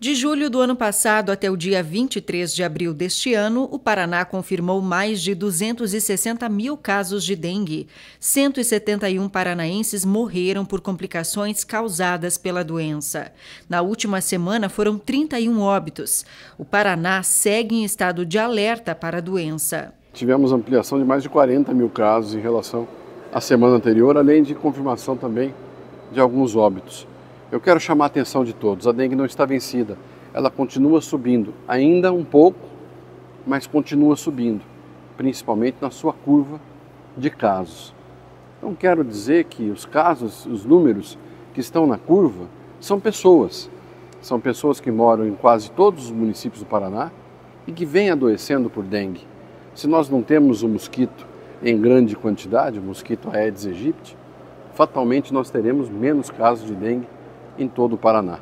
De julho do ano passado até o dia 23 de abril deste ano, o Paraná confirmou mais de 260 mil casos de dengue. 171 paranaenses morreram por complicações causadas pela doença. Na última semana foram 31 óbitos. O Paraná segue em estado de alerta para a doença. Tivemos ampliação de mais de 40 mil casos em relação à semana anterior, além de confirmação também de alguns óbitos. Eu quero chamar a atenção de todos: a dengue não está vencida, ela continua subindo, ainda um pouco, mas continua subindo, principalmente na sua curva de casos. Não quero dizer que os casos, os números que estão na curva são pessoas. São pessoas que moram em quase todos os municípios do Paraná e que vêm adoecendo por dengue. Se nós não temos o mosquito em grande quantidade, o mosquito Aedes aegypti, fatalmente nós teremos menos casos de dengue em todo o Paraná.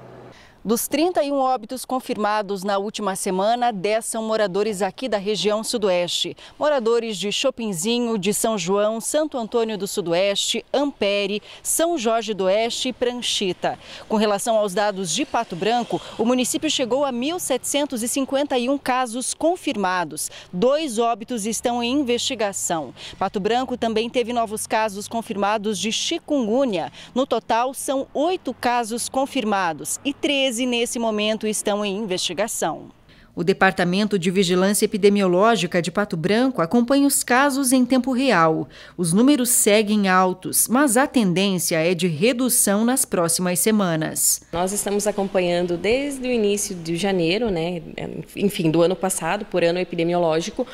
Dos 31 óbitos confirmados na última semana, 10 são moradores aqui da região Sudoeste. Moradores de Chopinzinho, de São João, Santo Antônio do Sudoeste, Ampere, São Jorge do Oeste e Pranchita. Com relação aos dados de Pato Branco, o município chegou a 1.751 casos confirmados. Dois óbitos estão em investigação. Pato Branco também teve novos casos confirmados de chikungunya. No total, são oito casos confirmados e 13 e nesse momento estão em investigação. O Departamento de Vigilância Epidemiológica de Pato Branco acompanha os casos em tempo real. Os números seguem altos, mas a tendência é de redução nas próximas semanas. Nós estamos acompanhando desde o início de janeiro, né, enfim, do ano passado, por ano epidemiológico,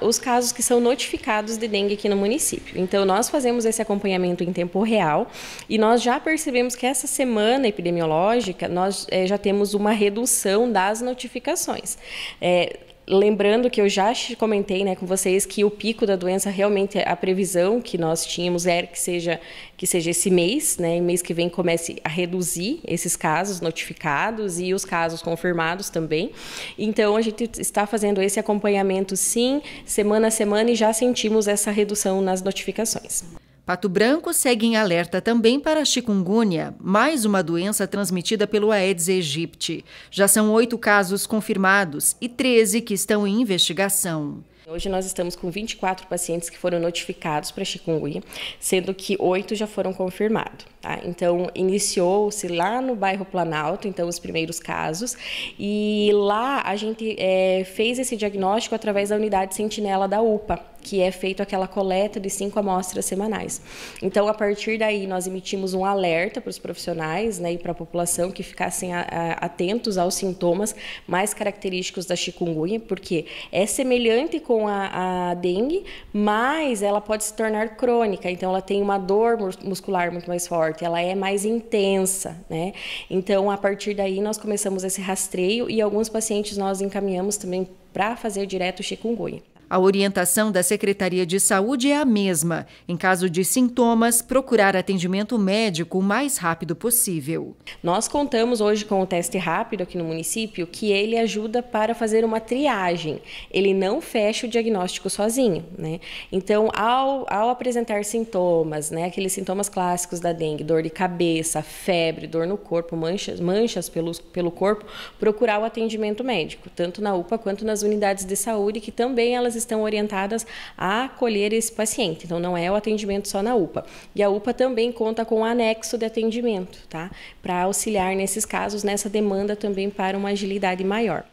os casos que são notificados de dengue aqui no município. Então, nós fazemos esse acompanhamento em tempo real e nós já percebemos que essa semana epidemiológica nós eh, já temos uma redução das notificações. É, lembrando que eu já comentei né, com vocês que o pico da doença realmente é a previsão que nós tínhamos era que seja que seja esse mês, né, mês que vem comece a reduzir esses casos notificados e os casos confirmados também. Então a gente está fazendo esse acompanhamento sim, semana a semana e já sentimos essa redução nas notificações. Pato Branco segue em alerta também para a chikungunya, mais uma doença transmitida pelo Aedes aegypti. Já são oito casos confirmados e 13 que estão em investigação. Hoje nós estamos com 24 pacientes que foram notificados para chikungunya, sendo que oito já foram confirmados. Tá? Então, iniciou-se lá no bairro Planalto, então, os primeiros casos, e lá a gente é, fez esse diagnóstico através da unidade sentinela da UPA, que é feito aquela coleta de cinco amostras semanais. Então, a partir daí, nós emitimos um alerta para os profissionais né, e para a população que ficassem a, a, atentos aos sintomas mais característicos da chikungunya, porque é semelhante com com a, a, dengue, mas ela pode se tornar crônica, então ela tem uma dor muscular muito mais forte, ela é mais intensa, né? Então, a partir daí, nós começamos esse rastreio e alguns pacientes nós encaminhamos também para fazer direto chikungunya. A orientação da Secretaria de Saúde é a mesma. Em caso de sintomas, procurar atendimento médico o mais rápido possível. Nós contamos hoje com o teste rápido aqui no município, que ele ajuda para fazer uma triagem. Ele não fecha o diagnóstico sozinho. Né? Então, ao, ao apresentar sintomas, né, aqueles sintomas clássicos da dengue, dor de cabeça, febre, dor no corpo, manchas, manchas pelo, pelo corpo, procurar o atendimento médico, tanto na UPA quanto nas unidades de saúde, que também elas estão orientadas a acolher esse paciente. Então, não é o atendimento só na UPA. E a UPA também conta com anexo de atendimento, tá? Para auxiliar nesses casos, nessa demanda também para uma agilidade maior.